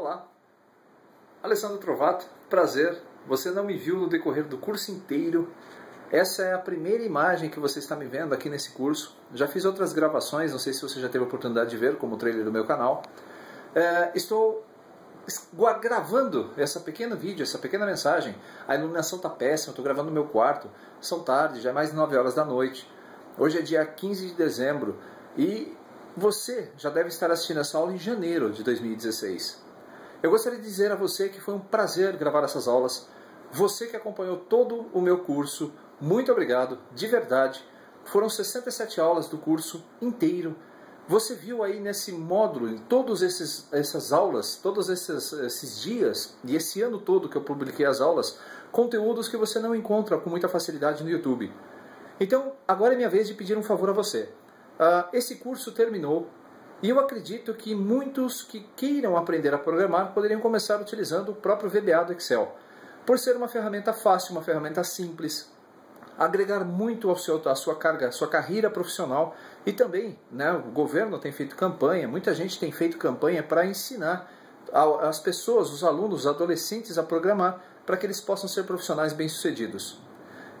Olá, Alessandro Trovato, prazer. Você não me viu no decorrer do curso inteiro. Essa é a primeira imagem que você está me vendo aqui nesse curso. Já fiz outras gravações, não sei se você já teve a oportunidade de ver, como o trailer do meu canal. É, estou gravando essa pequena vídeo, essa pequena mensagem. A iluminação está péssima, estou gravando no meu quarto. São tarde, já é mais de 9 horas da noite. Hoje é dia 15 de dezembro e você já deve estar assistindo essa aula em janeiro de 2016. Eu gostaria de dizer a você que foi um prazer gravar essas aulas. Você que acompanhou todo o meu curso, muito obrigado, de verdade. Foram 67 aulas do curso inteiro. Você viu aí nesse módulo, em todas essas aulas, todos esses, esses dias e esse ano todo que eu publiquei as aulas, conteúdos que você não encontra com muita facilidade no YouTube. Então, agora é minha vez de pedir um favor a você. Uh, esse curso terminou, e eu acredito que muitos que queiram aprender a programar poderiam começar utilizando o próprio VBA do Excel, por ser uma ferramenta fácil, uma ferramenta simples, agregar muito ao seu, à sua carga, à sua carreira profissional e também, né, o governo tem feito campanha, muita gente tem feito campanha para ensinar as pessoas, os alunos, os adolescentes a programar para que eles possam ser profissionais bem-sucedidos.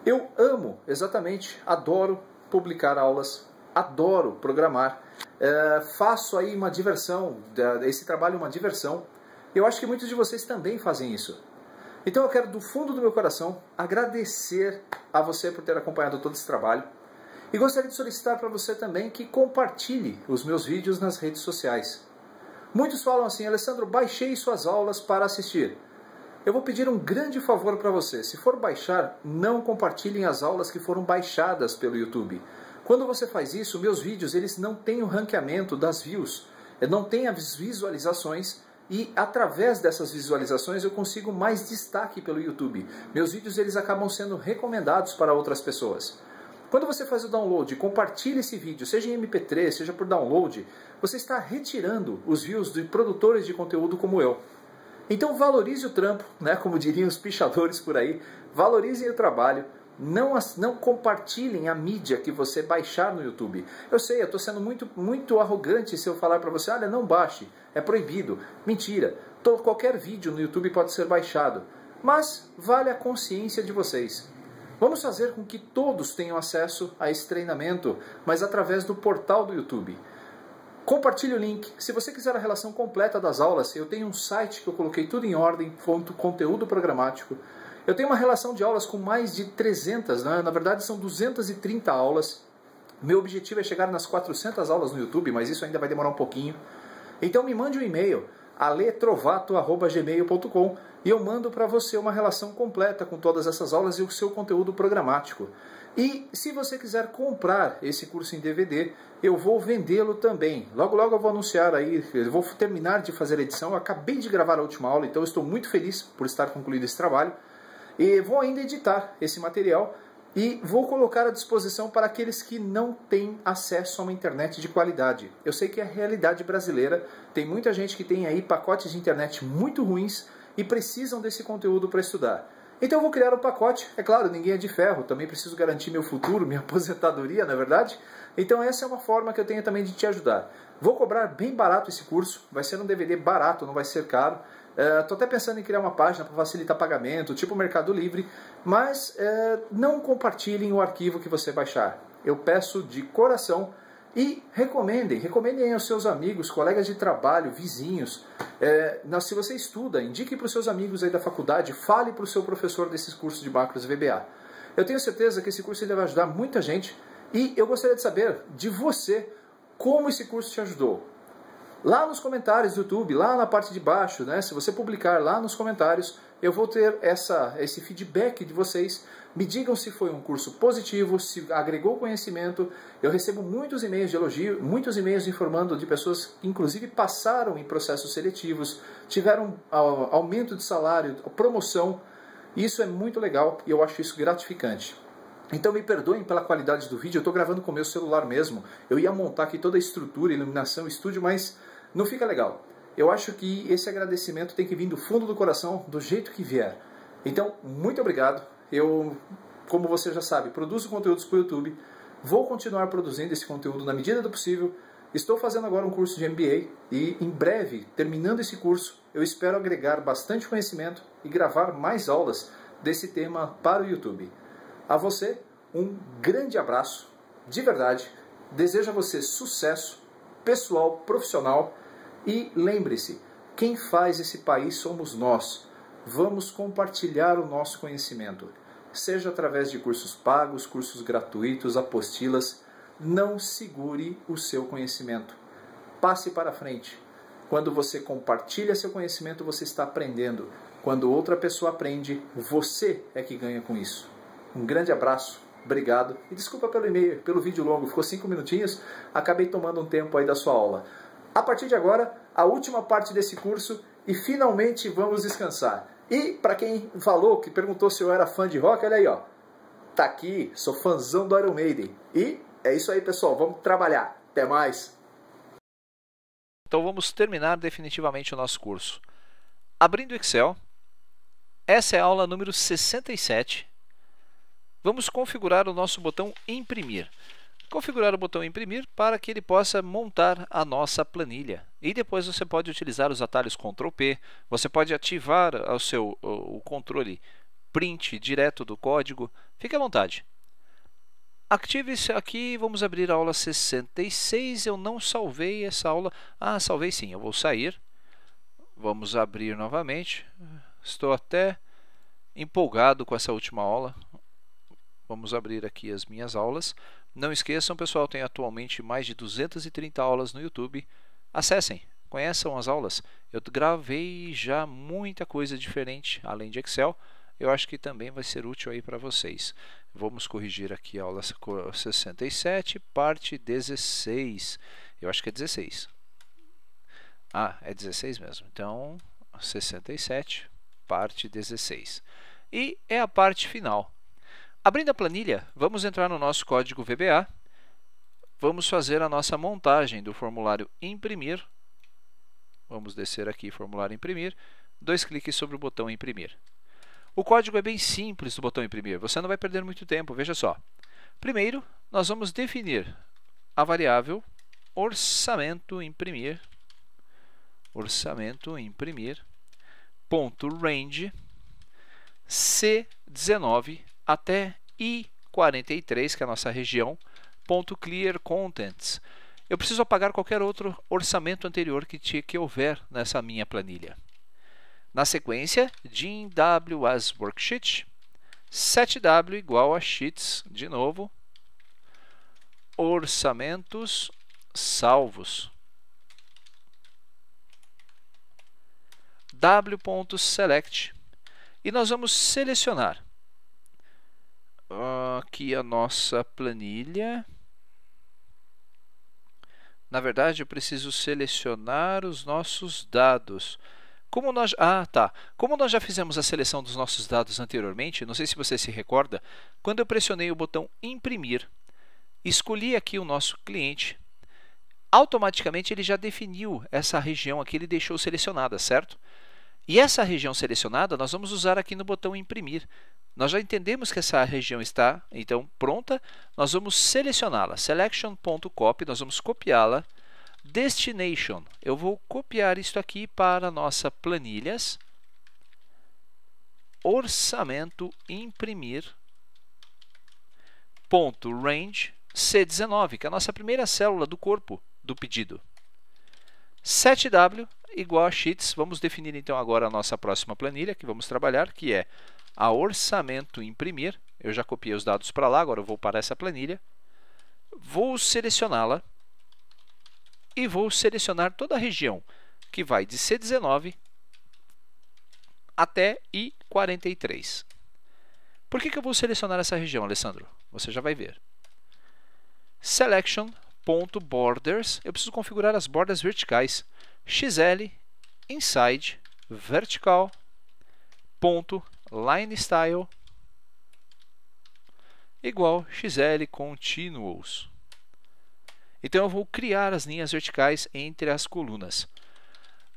Eu amo, exatamente, adoro publicar aulas adoro programar. É, faço aí uma diversão, é, esse trabalho é uma diversão. Eu acho que muitos de vocês também fazem isso. Então eu quero do fundo do meu coração agradecer a você por ter acompanhado todo esse trabalho e gostaria de solicitar para você também que compartilhe os meus vídeos nas redes sociais. Muitos falam assim, Alessandro, baixei suas aulas para assistir. Eu vou pedir um grande favor para você. Se for baixar, não compartilhem as aulas que foram baixadas pelo YouTube. Quando você faz isso, meus vídeos eles não têm o ranqueamento das views, eh, não tem as visualizações e através dessas visualizações eu consigo mais destaque pelo YouTube. Meus vídeos eles acabam sendo recomendados para outras pessoas. Quando você faz o download, compartilha esse vídeo, seja em MP3, seja por download, você está retirando os views de produtores de conteúdo como eu. Então valorize o trampo, né? como diriam os pichadores por aí, valorize o trabalho, não, não compartilhem a mídia que você baixar no YouTube. Eu sei, eu estou sendo muito, muito arrogante se eu falar para você, olha, não baixe, é proibido. Mentira, Todo, qualquer vídeo no YouTube pode ser baixado. Mas vale a consciência de vocês. Vamos fazer com que todos tenham acesso a esse treinamento, mas através do portal do YouTube. Compartilhe o link. Se você quiser a relação completa das aulas, eu tenho um site que eu coloquei tudo em ordem, conteúdo programático. Eu tenho uma relação de aulas com mais de 300, né? na verdade são 230 aulas. Meu objetivo é chegar nas 400 aulas no YouTube, mas isso ainda vai demorar um pouquinho. Então me mande um e-mail, aletrovato.gmail.com e eu mando para você uma relação completa com todas essas aulas e o seu conteúdo programático. E se você quiser comprar esse curso em DVD, eu vou vendê-lo também. Logo, logo eu vou anunciar aí, eu vou terminar de fazer a edição. Eu acabei de gravar a última aula, então estou muito feliz por estar concluído esse trabalho. E vou ainda editar esse material e vou colocar à disposição para aqueles que não têm acesso a uma internet de qualidade. Eu sei que é a realidade brasileira, tem muita gente que tem aí pacotes de internet muito ruins e precisam desse conteúdo para estudar. Então eu vou criar o um pacote, é claro, ninguém é de ferro, também preciso garantir meu futuro, minha aposentadoria, na é verdade. Então essa é uma forma que eu tenho também de te ajudar. Vou cobrar bem barato esse curso, vai ser um DVD barato, não vai ser caro. Estou é, até pensando em criar uma página para facilitar pagamento, tipo Mercado Livre, mas é, não compartilhem o arquivo que você baixar. Eu peço de coração e recomendem, recomendem aos seus amigos, colegas de trabalho, vizinhos. É, se você estuda, indique para os seus amigos aí da faculdade, fale para o seu professor desses cursos de macros VBA. Eu tenho certeza que esse curso ele vai ajudar muita gente e eu gostaria de saber de você como esse curso te ajudou lá nos comentários do YouTube, lá na parte de baixo, né? Se você publicar lá nos comentários, eu vou ter essa, esse feedback de vocês. Me digam se foi um curso positivo, se agregou conhecimento. Eu recebo muitos e-mails de elogio, muitos e-mails informando de pessoas que, inclusive, passaram em processos seletivos, tiveram ah, aumento de salário, promoção. Isso é muito legal e eu acho isso gratificante. Então me perdoem pela qualidade do vídeo, eu estou gravando com o meu celular mesmo. Eu ia montar aqui toda a estrutura, iluminação, estúdio, mas não fica legal. Eu acho que esse agradecimento tem que vir do fundo do coração, do jeito que vier. Então, muito obrigado. Eu, como você já sabe, produzo conteúdos para o YouTube. Vou continuar produzindo esse conteúdo na medida do possível. Estou fazendo agora um curso de MBA e em breve, terminando esse curso, eu espero agregar bastante conhecimento e gravar mais aulas desse tema para o YouTube. A você, um grande abraço, de verdade. Desejo a você sucesso pessoal, profissional e lembre-se, quem faz esse país somos nós. Vamos compartilhar o nosso conhecimento, seja através de cursos pagos, cursos gratuitos, apostilas. Não segure o seu conhecimento. Passe para frente. Quando você compartilha seu conhecimento, você está aprendendo. Quando outra pessoa aprende, você é que ganha com isso. Um grande abraço, obrigado e desculpa pelo e-mail, pelo vídeo longo, ficou cinco minutinhos, acabei tomando um tempo aí da sua aula. A partir de agora, a última parte desse curso e finalmente vamos descansar. E para quem falou, que perguntou se eu era fã de rock, olha aí, ó. Tá aqui, sou fãzão do Iron Maiden. E é isso aí, pessoal, vamos trabalhar. Até mais. Então vamos terminar definitivamente o nosso curso. Abrindo o Excel, essa é a aula número 67 Vamos configurar o nosso botão imprimir. Configurar o botão imprimir para que ele possa montar a nossa planilha. E depois você pode utilizar os atalhos Ctrl P, você pode ativar o seu o controle print direto do código. Fique à vontade. Ative-se aqui, vamos abrir a aula 66. Eu não salvei essa aula. Ah, salvei sim, eu vou sair. Vamos abrir novamente. Estou até empolgado com essa última aula. Vamos abrir aqui as minhas aulas. Não esqueçam, pessoal, tem atualmente mais de 230 aulas no YouTube. Acessem, conheçam as aulas. Eu gravei já muita coisa diferente além de Excel. Eu acho que também vai ser útil aí para vocês. Vamos corrigir aqui a aula 67, parte 16. Eu acho que é 16. Ah, é 16 mesmo. Então, 67, parte 16. E é a parte final. Abrindo a planilha, vamos entrar no nosso código VBA. Vamos fazer a nossa montagem do formulário imprimir. Vamos descer aqui, formulário imprimir. Dois cliques sobre o botão imprimir. O código é bem simples do botão imprimir, você não vai perder muito tempo, veja só. Primeiro, nós vamos definir a variável orçamento imprimir, orçamento imprimir, ponto range, C19 até I43, que é a nossa região, ponto clear contents. Eu preciso apagar qualquer outro orçamento anterior que, tinha, que houver nessa minha planilha. Na sequência, Jim W as worksheet, 7W igual a sheets, de novo, orçamentos salvos. w.select e nós vamos selecionar aqui a nossa planilha. Na verdade, eu preciso selecionar os nossos dados. Como nós, ah, tá. Como nós já fizemos a seleção dos nossos dados anteriormente, não sei se você se recorda, quando eu pressionei o botão imprimir, escolhi aqui o nosso cliente, automaticamente ele já definiu essa região aqui, ele deixou selecionada, certo? E essa região selecionada nós vamos usar aqui no botão imprimir. Nós já entendemos que essa região está, então, pronta. Nós vamos selecioná-la. Selection.copy, nós vamos copiá-la. Destination, eu vou copiar isto aqui para a nossa planilhas. Orçamento, imprimir. Ponto, range, C19, que é a nossa primeira célula do corpo do pedido. 7W igual a sheets. Vamos definir então agora a nossa próxima planilha que vamos trabalhar, que é a orçamento imprimir. Eu já copiei os dados para lá, agora eu vou para essa planilha. Vou selecioná-la e vou selecionar toda a região, que vai de C19 até I43. Por que, que eu vou selecionar essa região, Alessandro? Você já vai ver. Selection.borders, eu preciso configurar as bordas verticais. XL, inside, vertical, ponto, line style igual xl continuous. Então eu vou criar as linhas verticais entre as colunas.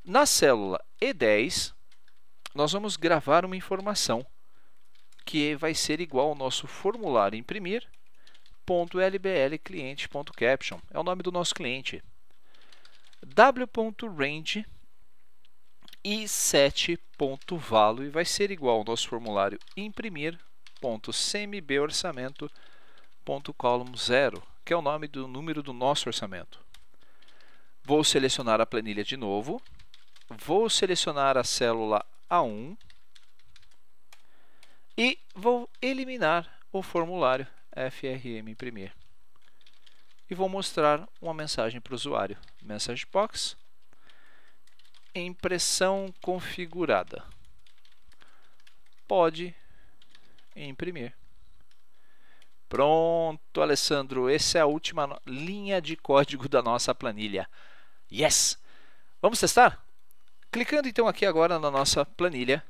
Na célula E10, nós vamos gravar uma informação que vai ser igual ao nosso formulário imprimir cliente.caption. É o nome do nosso cliente. w.range e 7.valo e vai ser igual ao nosso formulário imprimir.cmborçamento.column 0, que é o nome do número do nosso orçamento. Vou selecionar a planilha de novo, vou selecionar a célula A1 e vou eliminar o formulário FRM imprimir. E vou mostrar uma mensagem para o usuário. Message box impressão configurada. Pode imprimir. Pronto, Alessandro, essa é a última linha de código da nossa planilha. Yes! Vamos testar? Clicando então aqui agora na nossa planilha,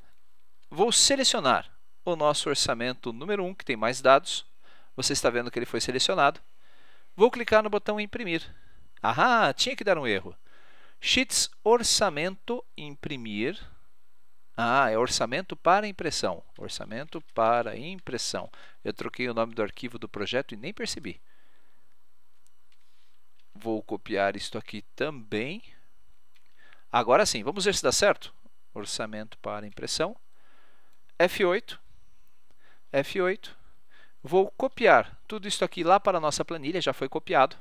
vou selecionar o nosso orçamento número 1, que tem mais dados. Você está vendo que ele foi selecionado. Vou clicar no botão imprimir. Ah, tinha que dar um erro. Sheets orçamento imprimir. Ah, é orçamento para impressão. Orçamento para impressão. Eu troquei o nome do arquivo do projeto e nem percebi. Vou copiar isto aqui também. Agora sim, vamos ver se dá certo. Orçamento para impressão. F8. F8. Vou copiar tudo isso aqui lá para a nossa planilha, já foi copiado.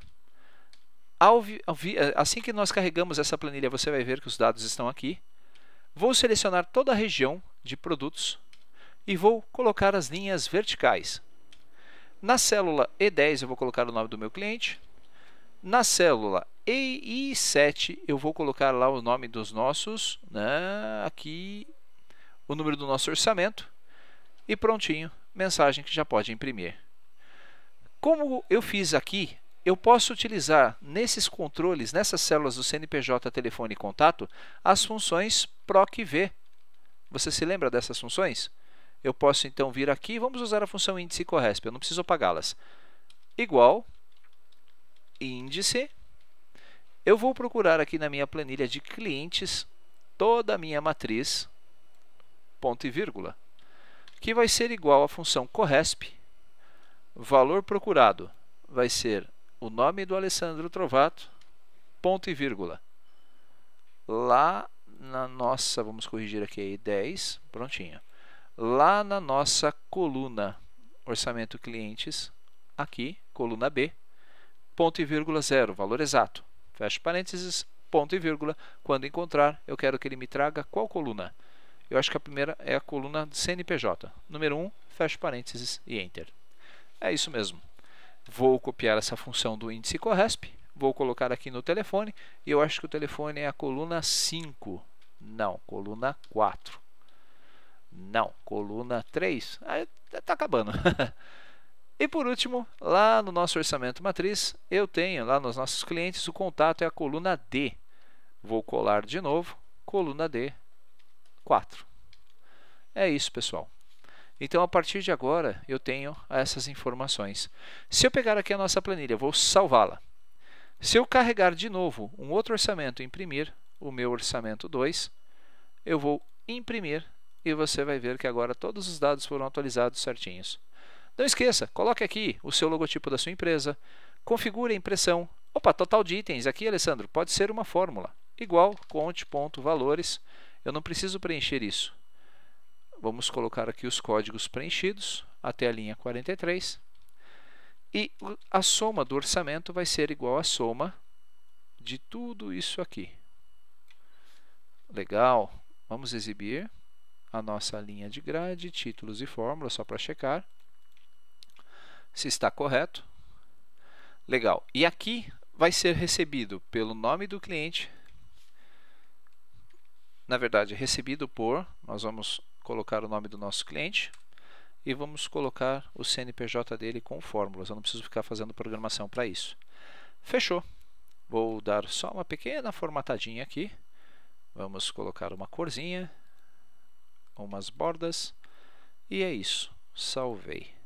Eh, assim que nós carregamos essa planilha, você vai ver que os dados estão aqui. Vou selecionar toda a região de produtos e vou colocar as linhas verticais. Na célula E10 eu vou colocar o nome do meu cliente. Na célula e 7 eu vou colocar lá o nome dos nossos, né, aqui o número do nosso orçamento e prontinho, mensagem que já pode imprimir. Como eu fiz aqui eu posso utilizar nesses controles, nessas células do CNPJ telefone e contato, as funções PROC-V. Você se lembra dessas funções? Eu posso então vir aqui, vamos usar a função índice e corresp, eu não preciso pagá-las. Igual índice, eu vou procurar aqui na minha planilha de clientes toda a minha matriz, ponto e vírgula, que vai ser igual à função corresp, valor procurado vai ser o nome do Alessandro Trovato, ponto e vírgula. Lá na nossa, vamos corrigir aqui aí, 10, prontinho. Lá na nossa coluna orçamento clientes, aqui, coluna B, ponto e vírgula zero, valor exato. Fecha parênteses, ponto e vírgula. Quando encontrar, eu quero que ele me traga qual coluna? Eu acho que a primeira é a coluna CNPJ. Número 1, um, fecha parênteses e enter. É isso mesmo. Vou copiar essa função do índice CORRESP, vou colocar aqui no telefone, e eu acho que o telefone é a coluna 5. Não, coluna 4. Não, coluna 3. está ah, acabando. e por último, lá no nosso orçamento matriz, eu tenho lá nos nossos clientes o contato é a coluna D. Vou colar de novo, coluna D, 4. É isso, pessoal. Então, a partir de agora, eu tenho essas informações. Se eu pegar aqui a nossa planilha, vou salvá-la. Se eu carregar de novo um outro orçamento e imprimir o meu orçamento 2, eu vou imprimir e você vai ver que agora todos os dados foram atualizados certinhos. Não esqueça, coloque aqui o seu logotipo da sua empresa, configure a impressão. Opa, total de itens aqui, Alessandro, pode ser uma fórmula. Igual, conte, ponto, valores. Eu não preciso preencher isso. Vamos colocar aqui os códigos preenchidos até a linha 43. E a soma do orçamento vai ser igual à soma de tudo isso aqui. Legal. Vamos exibir a nossa linha de grade, títulos e fórmulas, só para checar se está correto. Legal. E aqui vai ser recebido pelo nome do cliente, na verdade, recebido por, nós vamos colocar o nome do nosso cliente e vamos colocar o CNPJ dele com fórmulas. Eu não preciso ficar fazendo programação para isso. Fechou. Vou dar só uma pequena formatadinha aqui. Vamos colocar uma corzinha, umas bordas e é isso. Salvei.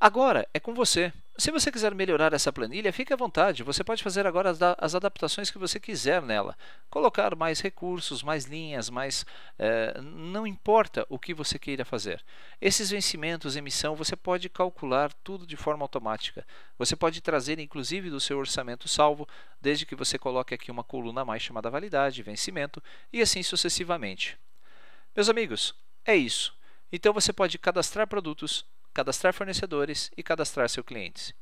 Agora é com você. Se você quiser melhorar essa planilha, fique à vontade. Você pode fazer agora as, as adaptações que você quiser nela. Colocar mais recursos, mais linhas, mais. Eh, não importa o que você queira fazer. Esses vencimentos, emissão, você pode calcular tudo de forma automática. Você pode trazer, inclusive, do seu orçamento salvo, desde que você coloque aqui uma coluna a mais chamada validade, vencimento, e assim sucessivamente. Meus amigos, é isso. Então você pode cadastrar produtos, cadastrar fornecedores e cadastrar seus clientes.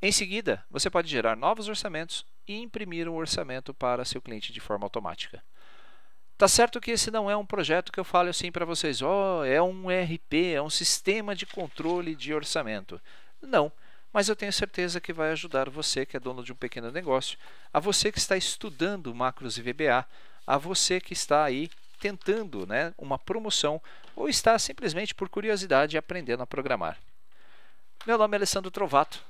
Em seguida, você pode gerar novos orçamentos e imprimir um orçamento para seu cliente de forma automática. Tá certo que esse não é um projeto que eu falo assim para vocês, ó, oh, é um RP, é um sistema de controle de orçamento. Não, mas eu tenho certeza que vai ajudar você que é dono de um pequeno negócio, a você que está estudando macros e VBA, a você que está aí tentando né, uma promoção ou está simplesmente por curiosidade aprendendo a programar. Meu nome é Alessandro Trovato,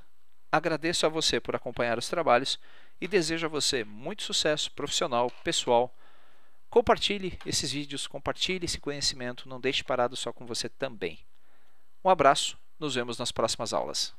agradeço a você por acompanhar os trabalhos e desejo a você muito sucesso profissional, pessoal. Compartilhe esses vídeos, compartilhe esse conhecimento, não deixe parado só com você também. Um abraço, nos vemos nas próximas aulas.